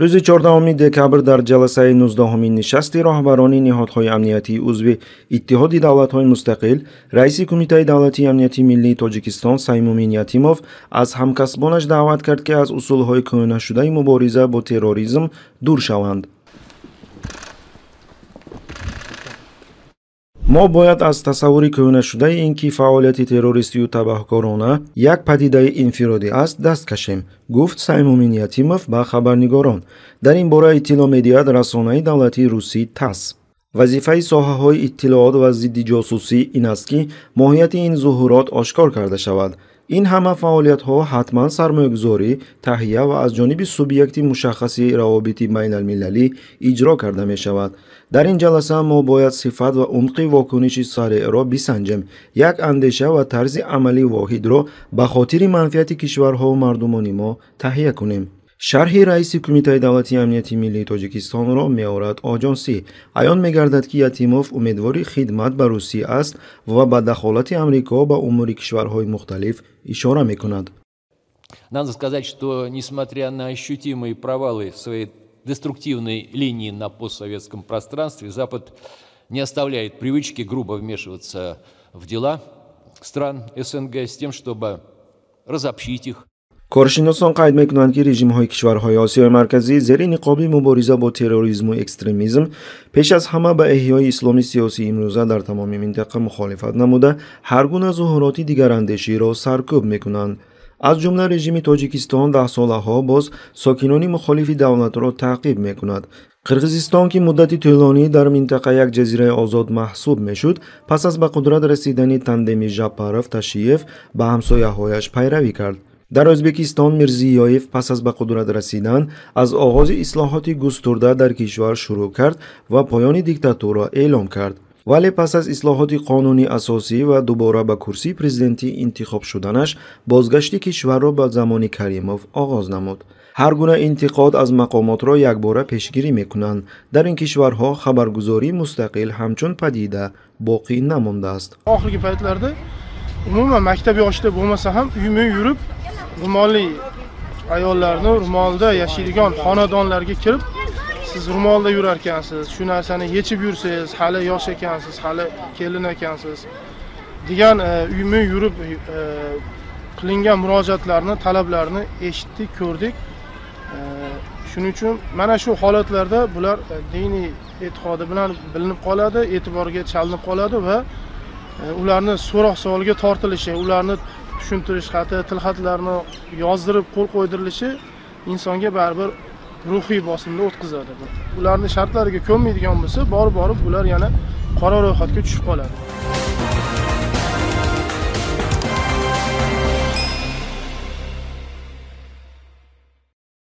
рӯзи 14 декабр дар ҷаласаи 19 нишасти роҳбарони ниҳодҳои амниятии узви иттиҳоди давлатҳои мустақил раиси кумитаи давлатии амниятии миллии тоҷикистон саймумин ятимов аз ҳамкасбонаш даъват кард ки аз усулҳои кӯҳнашудаи мубориза бо терроризм дур шаванд мо бояд аз тасаввури кӯҳнашудаи ин ки фаъолияти террористию табаҳкорона як падидаи инфиродӣ аст даст кашем гуфт саймумин ятимов ба хабарнигорон дар ин бора иттилоъ медиҳад расонаи давлатии русӣ тасс вазифаи соҳаҳои иттилоот ва зидди ҷосусӣ ин аст ки моҳияти ин зуҳурот ошкор карда шавад ин ҳама фаъолиятҳо ҳатман сармоягузорӣ таҳия ва аз ҷониби субъекти мушаххаси равобити байналмилалӣ иҷро карда мешавад дар ин ҷаласа мо бояд сифат ва умқи вокуниши сареъро бисанҷем як андеша ва тарзи амали воҳидро ба хотири манфиати кишварҳо ва мардумони мо таҳия кунем шарҳи раиси кумитаи давлати амнияти миллии тоҷикистонро меорад оҷонсӣ аён мегардад ки ятимов умедвори хидмат ба русӣ аст ва ба дахолати амрико ба умури кишварҳои мухталиф ишора мекунад надо сказать что несмотря на ощутимые провалы своей деструктивной линии на постсоветском пространстве запад не оставляет привычки грубо вмешиваться в дела стран снг с тем чтобы разобщить их коршиносон қайд мекунанд ки режимҳои кишварҳои осиёи марказӣ зери ниқоби мубориза бо терроризму экстремизм пеш аз ҳама ба эҳёи исломи сиёсии имрӯза дар тамоми минтақа мухолифат намуда ҳар гуна зуҳуроти дигарандеширо саркӯб мекунанд аз ҷумла режими тоҷикистон даҳсолаҳо боз сокинони мухолифи давлатро таъқиб мекунад қирғизистон ки муддати тӯлонӣ дар минтақа як ҷазираи озод маҳсуб мешуд пас аз ба қудрат расидани тандеми жапаров ташиев ба ҳамсояҳояш пайравӣ кард дар ӯзбекистон мирзиёев пас аз ба қудрат расидан аз оғози ислоҳоти густурда дар кишвар шурӯъ кард ва поёни диктатура эълон кард вале пас аз ислоҳоти қонуни асосӣ ва дубора ба курсии президентӣ интихоб шуданаш бозгашти кишварро ба замони каримов оғоз намуд ҳар гуна интиқод аз мақомотро якбора пешгирӣ мекунанд дар ин кишварҳо хабаргузории мустақил ҳамчун падида боқӣ намондааст охирги паятларда умуман мактаби ошида бо'лмаса ҳам уйма юриб ro'molli ayollarni ro'molda yashaydigan xonadonlarga kirib siz ro'molda yurar ekansiz shu narsani yechib yursangiz hali yosh ekansiz hali kelin ekansiz degan e, uyma uy yurib e, qilingan murojaatlarni talablarni eshitdik ko'rdik e, shuning uchun mana shu holatlarda bular diniy e'tiqodi bilan bilinib qoladi e'tiborga chalinib qoladi va ularni so'roq savolga tortilishi ularni tushuntirish xati tilxatlarni yozdirib qo'l qo'ydirilishi insonga baribir ruhiy bosimni o'tkazadi ularni shartlariga ko'nmaydigan bo'lsa borib borib ular yana qora ro'yxatga tushib qoladi